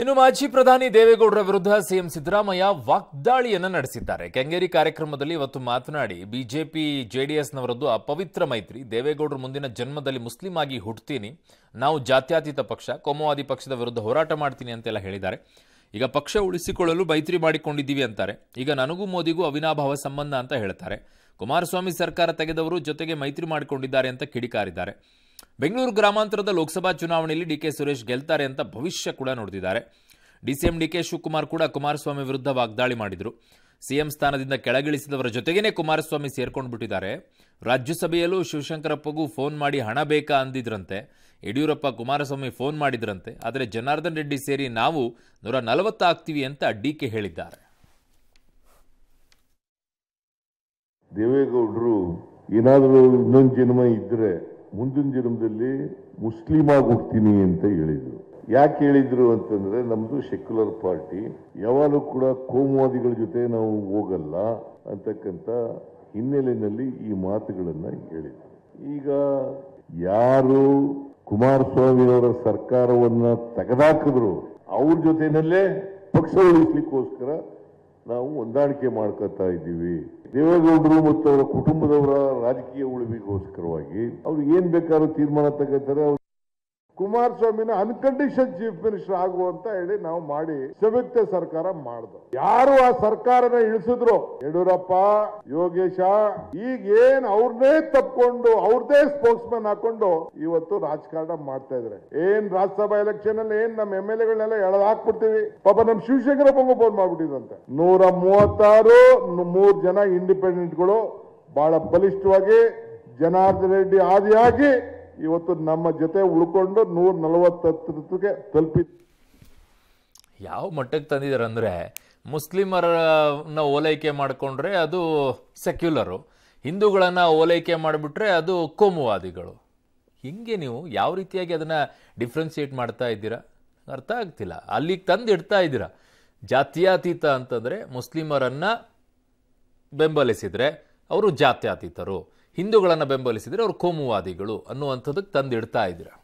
ಇನ್ನು ಮಾಜಿ ಪ್ರಧಾನಿ ದೇವೇಗೌಡರ ವಿರುದ್ಧ ಸಿಎಂ ಸಿದ್ದರಾಮಯ್ಯ ವಾಗ್ದಾಳಿಯನ್ನು ನಡೆಸಿದ್ದಾರೆ ಕೆಂಗೇರಿ ಕಾರ್ಯಕ್ರಮದಲ್ಲಿ ಇವತ್ತು ಮಾತನಾಡಿ ಬಿಜೆಪಿ ಜೆಡಿಎಸ್ನವರದ್ದು ಅಪವಿತ್ರ ಮೈತ್ರಿ ದೇವೇಗೌಡರ ಮುಂದಿನ ಜನ್ಮದಲ್ಲಿ ಮುಸ್ಲಿಂ ಆಗಿ ಹುಟ್ಟುತ್ತೀನಿ ನಾವು ಜಾತ್ಯಾತೀತ ಪಕ್ಷ ಕೋಮುವಾದಿ ಪಕ್ಷದ ವಿರುದ್ಧ ಹೋರಾಟ ಮಾಡ್ತೀನಿ ಅಂತೆಲ್ಲ ಹೇಳಿದ್ದಾರೆ ಈಗ ಪಕ್ಷ ಉಳಿಸಿಕೊಳ್ಳಲು ಮೈತ್ರಿ ಮಾಡಿಕೊಂಡಿದ್ದೀವಿ ಅಂತಾರೆ ಈಗ ನನಗೂ ಮೋದಿಗೂ ಅವಿನಾಭಾವ ಸಂಬಂಧ ಅಂತ ಹೇಳ್ತಾರೆ ಕುಮಾರಸ್ವಾಮಿ ಸರ್ಕಾರ ತೆಗೆದವರು ಜೊತೆಗೆ ಮೈತ್ರಿ ಮಾಡಿಕೊಂಡಿದ್ದಾರೆ ಅಂತ ಕಿಡಿಕಾರಿದ್ದಾರೆ ಬೆಂಗಳೂರು ಗ್ರಾಮಾಂತರದ ಲೋಕಸಭಾ ಚುನಾವಣೆಯಲ್ಲಿ ಡಿ ಕೆ ಸುರೇಶ್ ಗೆಲ್ತಾರೆ ಅಂತ ಭವಿಷ್ಯ ಕೂಡ ನೋಡಿದ್ದಾರೆ ಡಿಸಿಎಂ ಡಿ ಕೆ ಶಿವಕುಮಾರ್ ಕೂಡ ಕುಮಾರಸ್ವಾಮಿ ವಿರುದ್ಧ ವಾಗ್ದಾಳಿ ಮಾಡಿದರು ಸಿಎಂ ಸ್ಥಾನದಿಂದ ಕೆಳಗಿಳಿಸಿದವರ ಜೊತೆಗೇನೆ ಕುಮಾರಸ್ವಾಮಿ ಸೇರ್ಕೊಂಡು ಬಿಟ್ಟಿದ್ದಾರೆ ರಾಜ್ಯಸಭೆಯಲ್ಲೂ ಶಿವಶಂಕರಪ್ಪಗೂ ಫೋನ್ ಮಾಡಿ ಹಣ ಬೇಕಾ ಅಂದಿದ್ರಂತೆ ಯಡಿಯೂರಪ್ಪ ಕುಮಾರಸ್ವಾಮಿ ಫೋನ್ ಮಾಡಿದ್ರಂತೆ ಆದರೆ ಜನಾರ್ದನ್ ರೆಡ್ಡಿ ಸೇರಿ ನಾವು ನೂರ ನಲವತ್ತು ಆಗ್ತೀವಿ ಅಂತ ಡಿ ಕೆ ಹೇಳಿದ್ದಾರೆ ದೇವೇಗೌಡರು ಏನಾದರೂ ಇನ್ನೊಂದು ಜನ್ಮ ಇದ್ರೆ ಮುಂದಿನ ಜನ್ಮದಲ್ಲಿ ಮುಸ್ಲಿಮ್ ಹೋಗ್ತೀನಿ ಅಂತ ಹೇಳಿದರು ಯಾಕೆ ಹೇಳಿದ್ರು ಅಂತಂದ್ರೆ ನಮ್ದು ಸೆಕ್ಯುಲರ್ ಪಾರ್ಟಿ ಯಾವಾಗಲೂ ಕೂಡ ಕೋಮುವಾದಿಗಳ ಜೊತೆ ನಾವು ಹೋಗಲ್ಲ ಅಂತಕ್ಕಂಥ ಹಿನ್ನೆಲೆಯಲ್ಲಿ ಈ ಮಾತುಗಳನ್ನ ಹೇಳಿದ್ರು ಈಗ ಯಾರು ಕುಮಾರಸ್ವಾಮಿ ಅವರ ಸರ್ಕಾರವನ್ನ ತೆಗೆದಾಕಿದ್ರು ಅವ್ರ ಜೊತೆಯಲ್ಲೇ ಪಕ್ಷ ಉಳಿಸ್ಲಿಕ್ಕೋಸ್ಕರ ನಾವು ಹೊಂದಾಣಿಕೆ ಮಾಡ್ಕೊತಾ ಇದ್ದೀವಿ ದೇವೇಗೌಡರು ಮತ್ತು ಅವರ ಕುಟುಂಬದವರ ರಾಜಕೀಯ ಉಳಿವಿಗೋಸ್ಕರವಾಗಿ ಅವ್ರು ಏನ್ ಬೇಕಾದ್ರೂ ತೀರ್ಮಾನ ತಗೋತಾರೆ ಕುಮಾರಸ್ವಾಮಿನ ಅನ್ಕಂಡೀಷನ್ ಚೀಫ್ ಮಿನಿಸ್ಟರ್ ಆಗುವಂತ ಅಂತ ಹೇಳಿ ನಾವು ಮಾಡಿ ಸಂಯುಕ್ತ ಸರ್ಕಾರ ಮಾಡಿದ್ರು ಯಾರು ಆ ಸರ್ಕಾರನ ಇಳಿಸಿದ್ರು ಯಡಿಯೂರಪ್ಪ ಯೋಗೇಶ ಈಗ ಏನ್ ಅವ್ರನ್ನೇ ತಪ್ಕೊಂಡು ಅವ್ರದೇ ಸ್ಪೋಕ್ಸ್ ಮ್ಯಾನ್ ಹಾಕೊಂಡು ಇವತ್ತು ರಾಜಕಾರಣ ಮಾಡ್ತಾ ಇದ್ರೆ ಏನ್ ರಾಜ್ಯಸಭಾ ಎಲೆಕ್ಷನ್ ಅಲ್ಲಿ ಏನ್ ನಮ್ಮ ಎಮ್ ಎಲ್ ಎಗಳನ್ನೆಲ್ಲ ಎಳೆದು ಹಾಕ್ಬಿಡ್ತೀವಿ ಪಾಪ ನಮ್ ಶಿವಶಂಕರಪ್ಪಂಗೂ ಫೋನ್ ಮಾಡ್ಬಿಟ್ಟಿದಂತೆ ನೂರ ಮೂವತ್ತಾರು ಮೂರ್ ಜನ ಇಂಡಿಪೆಂಡೆಂಟ್ಗಳು ಬಹಳ ಬಲಿಷ್ಠವಾಗಿ ಜನಾರ್ದನ್ ರೆಡ್ಡಿ ಆದಿಯಾಗಿ ಇವತ್ತು ನಮ್ಮ ಜೊತೆ ಉಳ್ಕೊಂಡು ನೂರ ನಲವತ್ತಕ್ಕೆ ತಲುಪಿ ಯಾವ ಮಟ್ಟಕ್ಕೆ ತಂದಿದ್ದಾರೆ ಅಂದರೆ ಮುಸ್ಲಿಮರನ್ನ ಓಲೈಕೆ ಮಾಡಿಕೊಂಡ್ರೆ ಅದು ಸೆಕ್ಯುಲರು ಹಿಂದೂಗಳನ್ನು ಓಲೈಕೆ ಮಾಡಿಬಿಟ್ರೆ ಅದು ಕೋಮುವಾದಿಗಳು ಹಿಂಗೆ ನೀವು ಯಾವ ರೀತಿಯಾಗಿ ಅದನ್ನು ಡಿಫ್ರೆನ್ಸಿಯೇಟ್ ಮಾಡ್ತಾ ಇದ್ದೀರಾ ಅರ್ಥ ಆಗ್ತಿಲ್ಲ ಅಲ್ಲಿಗೆ ತಂದು ಇಡ್ತಾ ಇದ್ದೀರಾ ಜಾತ್ಯಾತೀತ ಅಂತಂದರೆ ಮುಸ್ಲಿಮರನ್ನು ಬೆಂಬಲಿಸಿದರೆ ಅವರು ಜಾತ್ಯಾತೀತರು ಹಿಂದೂಗಳನ್ನು ಬೆಂಬಲಿಸಿದರೆ ಅವರು ಕೋಮುವಾದಿಗಳು ಅನ್ನುವಂಥದ್ದಕ್ಕೆ ತಂದಿಡ್ತಾ ಇದ್ದೀರಾ